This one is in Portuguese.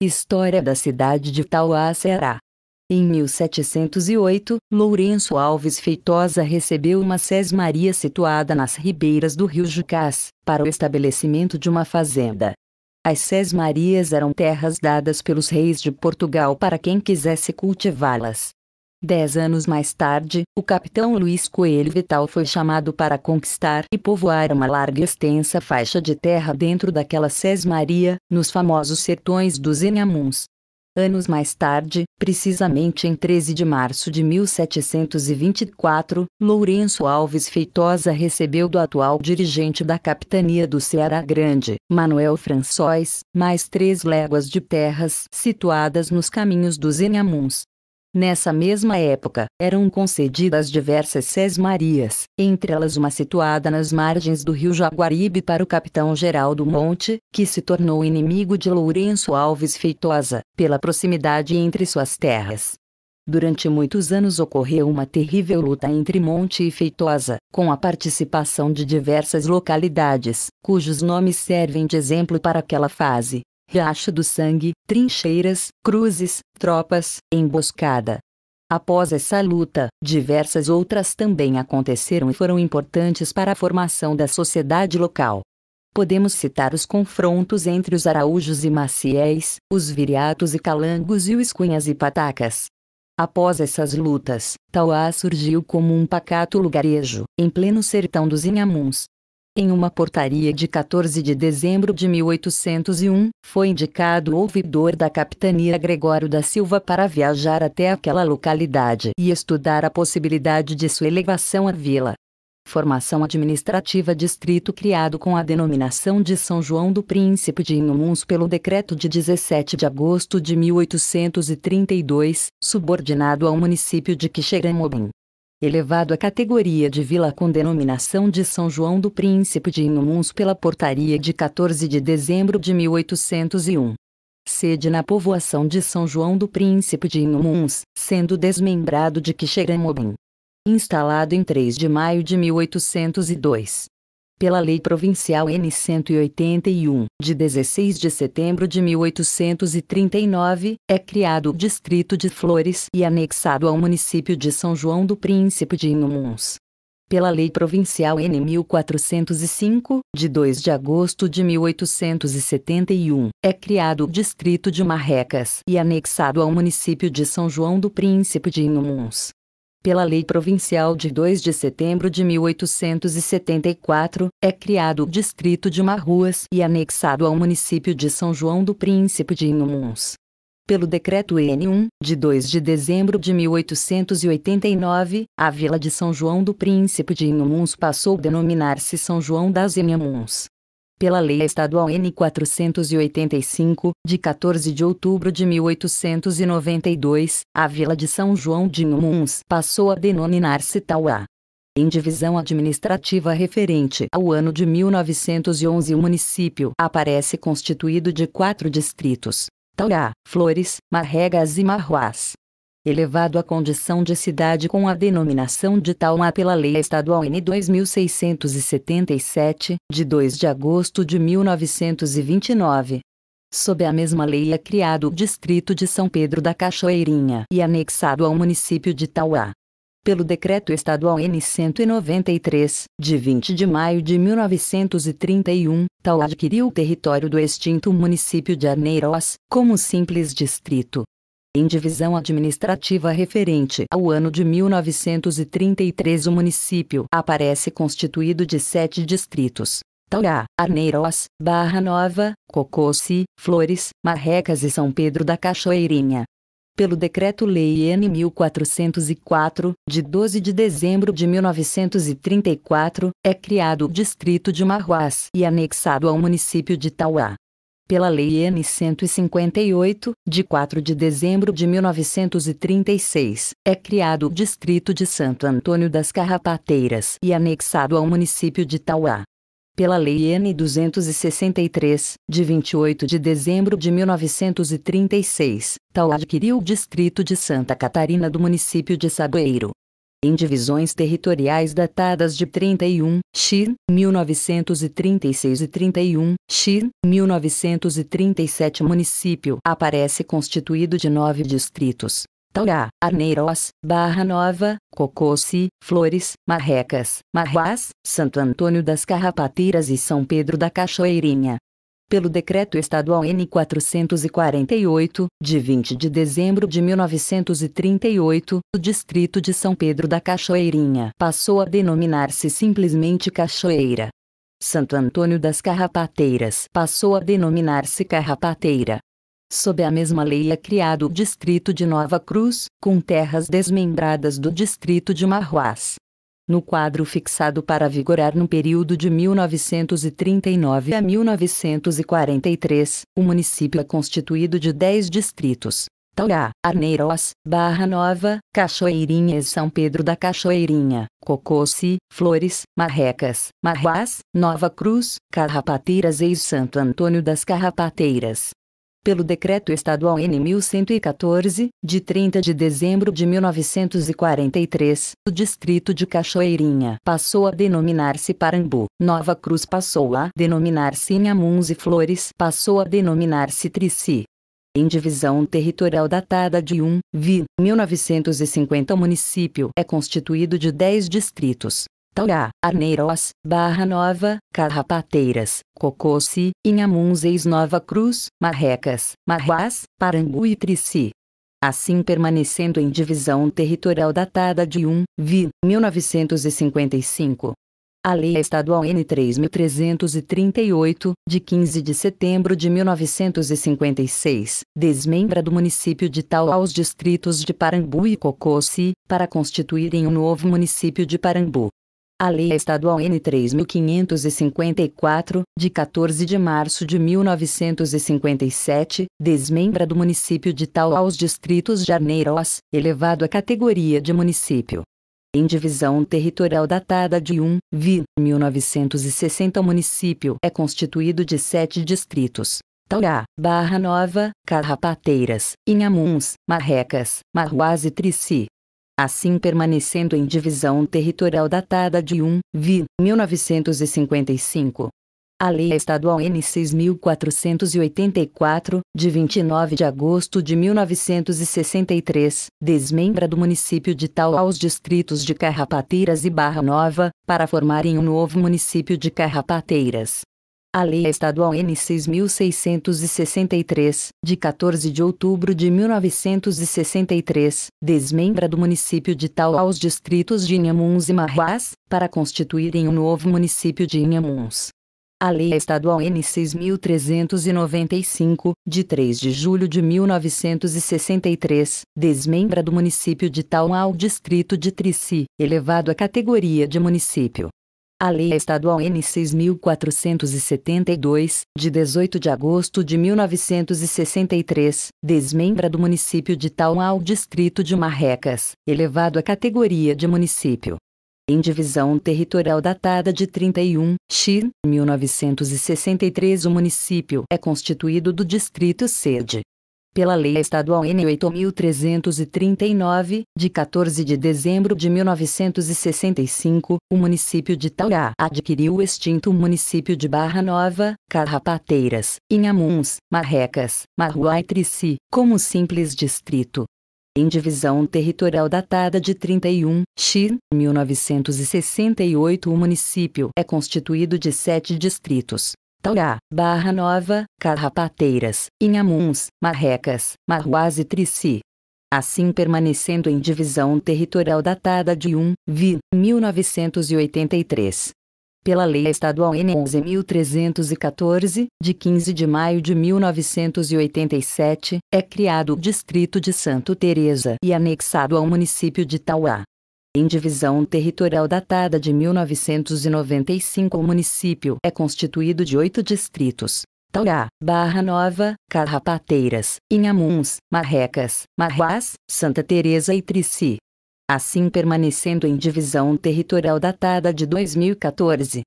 História da cidade de Tauá Ceará. Em 1708, Lourenço Alves Feitosa recebeu uma sesmaria situada nas ribeiras do rio Jucás, para o estabelecimento de uma fazenda. As sesmarias eram terras dadas pelos reis de Portugal para quem quisesse cultivá-las. Dez anos mais tarde, o capitão Luiz Coelho Vital foi chamado para conquistar e povoar uma larga e extensa faixa de terra dentro daquela Sés Maria, nos famosos sertões dos Enhamuns. Anos mais tarde, precisamente em 13 de março de 1724, Lourenço Alves Feitosa recebeu do atual dirigente da capitania do Ceará Grande, Manuel François, mais três léguas de terras situadas nos caminhos dos Enhamuns. Nessa mesma época, eram concedidas diversas sesmarias, entre elas uma situada nas margens do rio Jaguaribe para o capitão Geraldo Monte, que se tornou inimigo de Lourenço Alves Feitosa, pela proximidade entre suas terras. Durante muitos anos ocorreu uma terrível luta entre Monte e Feitosa, com a participação de diversas localidades, cujos nomes servem de exemplo para aquela fase. Riacho do Sangue, trincheiras, cruzes, tropas, emboscada. Após essa luta, diversas outras também aconteceram e foram importantes para a formação da sociedade local. Podemos citar os confrontos entre os araújos e maciéis, os viriatos e calangos e os cunhas e patacas. Após essas lutas, Tauá surgiu como um pacato lugarejo, em pleno sertão dos inhamuns, em uma portaria de 14 de dezembro de 1801, foi indicado o ouvidor da capitania Gregório da Silva para viajar até aquela localidade e estudar a possibilidade de sua elevação à vila. Formação administrativa distrito criado com a denominação de São João do Príncipe de Inhumuns pelo decreto de 17 de agosto de 1832, subordinado ao município de Quixeramobim elevado à categoria de vila com denominação de São João do Príncipe de Inhumuns pela Portaria de 14 de dezembro de 1801. Sede na povoação de São João do Príncipe de Inhumuns, sendo desmembrado de Quixeramobim. Instalado em 3 de maio de 1802 pela Lei Provincial N 181, de 16 de setembro de 1839, é criado o Distrito de Flores e anexado ao município de São João do Príncipe de Inumuns. Pela Lei Provincial N 1405, de 2 de agosto de 1871, é criado o Distrito de Marrecas e anexado ao município de São João do Príncipe de Inumuns pela Lei Provincial de 2 de setembro de 1874, é criado o Distrito de Marruas e anexado ao município de São João do Príncipe de Inhumuns. Pelo decreto N1, de 2 de dezembro de 1889, a vila de São João do Príncipe de Inhumuns passou a denominar-se São João das Inhumuns pela Lei Estadual N 485, de 14 de outubro de 1892, a Vila de São João de Inhumuns passou a denominar-se Tauá em divisão administrativa referente ao ano de 1911 o município aparece constituído de quatro distritos, Tauá, Flores, Marregas e Marroás elevado à condição de cidade com a denominação de Tauá pela Lei Estadual N 2677, de 2 de agosto de 1929. Sob a mesma lei é criado o Distrito de São Pedro da Cachoeirinha e anexado ao município de Tauá. Pelo Decreto Estadual N-193, de 20 de maio de 1931, Tauá adquiriu o território do extinto município de Arneiroz, como simples distrito, em divisão administrativa referente ao ano de 1933 o município aparece constituído de sete distritos. Tauá, Arneiroz, Barra Nova, Cocossi, Flores, Marrecas e São Pedro da Cachoeirinha. Pelo Decreto-Lei N 1404, de 12 de dezembro de 1934, é criado o Distrito de Marroás e anexado ao município de Tauá pela Lei N 158, de 4 de dezembro de 1936, é criado o Distrito de Santo Antônio das Carrapateiras e anexado ao município de Tauá pela Lei N 263, de 28 de dezembro de 1936, Tauá adquiriu o distrito de Santa Catarina do município de Saboeiro em divisões territoriais datadas de 31 x 1936 e 31 x 1937. O município aparece constituído de nove distritos. Taurá, Arneiros, Barra Nova, Cocossi, Flores, Marrecas, Marrás, Santo Antônio das Carrapateiras e São Pedro da Cachoeirinha pelo Decreto Estadual N448, de 20 de dezembro de 1938, o distrito de São Pedro da Cachoeirinha passou a denominar-se simplesmente Cachoeira. Santo Antônio das Carrapateiras passou a denominar-se Carrapateira. Sob a mesma lei é criado o distrito de Nova Cruz, com terras desmembradas do distrito de Marruás no quadro fixado para vigorar no período de 1939 a 1943. O município é constituído de 10 distritos. Tauá, Arneiroz, Barra Nova, Cachoeirinha e São Pedro da Cachoeirinha, Cococe, Flores, Marrecas, Marrás, Nova Cruz, Carrapateiras e Santo Antônio das Carrapateiras pelo Decreto Estadual N 1114, de 30 de dezembro de 1943, o distrito de Cachoeirinha passou a denominar-se Parambu. Nova Cruz passou a denominar-se Inhamuns e Flores passou a denominar-se Trici em divisão territorial datada de 1, vi, 1950 o município é constituído de 10 distritos, Taurá, Arneiros, Barra Nova, Carrapateiras, Cococe, Inhamunzeis Nova Cruz, Marrecas, Marrás, Parangu e Trici. Assim permanecendo em divisão territorial datada de 1, vi, 1955. A Lei Estadual N3338, de 15 de setembro de 1956, desmembra do município de Tal aos distritos de Parambu e Cococi, para constituírem um novo município de Parambu. A Lei Estadual N3554, de 14 de março de 1957, desmembra do município de Tal aos distritos Jarneiros, elevado à categoria de município. Em divisão territorial datada de 1, vi, 1960 o município é constituído de sete distritos. Taurá, Barra Nova, Carrapateiras, Inhamuns, Marrecas, Marruás e Trici assim permanecendo em divisão territorial datada de 1, vi, 1955. A Lei Estadual N 6484, de 29 de agosto de 1963, desmembra do município de Tal aos distritos de Carrapateiras e Barra Nova, para formarem um novo município de Carrapateiras. A Lei Estadual N 6663, de 14 de outubro de 1963, desmembra do município de Tauá aos distritos de Inhamuns e Marrás, para constituírem um novo município de Inhamuns. A Lei Estadual N 6395, de 3 de julho de 1963, desmembra do município de Tauá ao distrito de Trici, elevado à categoria de município. A Lei Estadual N 6472, de 18 de agosto de 1963, desmembra do município de Tauá ao distrito de Marrecas, elevado à categoria de município. Em divisão territorial datada de 31, x, 1963, o município é constituído do distrito sede, pela Lei Estadual N 8339, de 14 de dezembro de 1965, o município de Taurá adquiriu o extinto município de Barra Nova, Carrapateiras, Inhamuns, Marrecas, Marruá e Trici, como simples distrito em divisão territorial datada de 31, x, 1968 o município é constituído de sete distritos, Taurá, Barra Nova, Carrapateiras, Inhamuns, Marrecas, Marruás e Trici. Assim permanecendo em divisão territorial datada de 1, vi, 1983 pela Lei Estadual N 11.314, de 15 de maio de 1987, é criado o Distrito de Santo Teresa e anexado ao município de Tauá em divisão territorial datada de 1995 o município é constituído de oito distritos. Taurá, Barra Nova, Carrapateiras, Inhamuns, Marrecas, Marruás, Santa Teresa e Trici. Assim permanecendo em divisão territorial datada de 2014,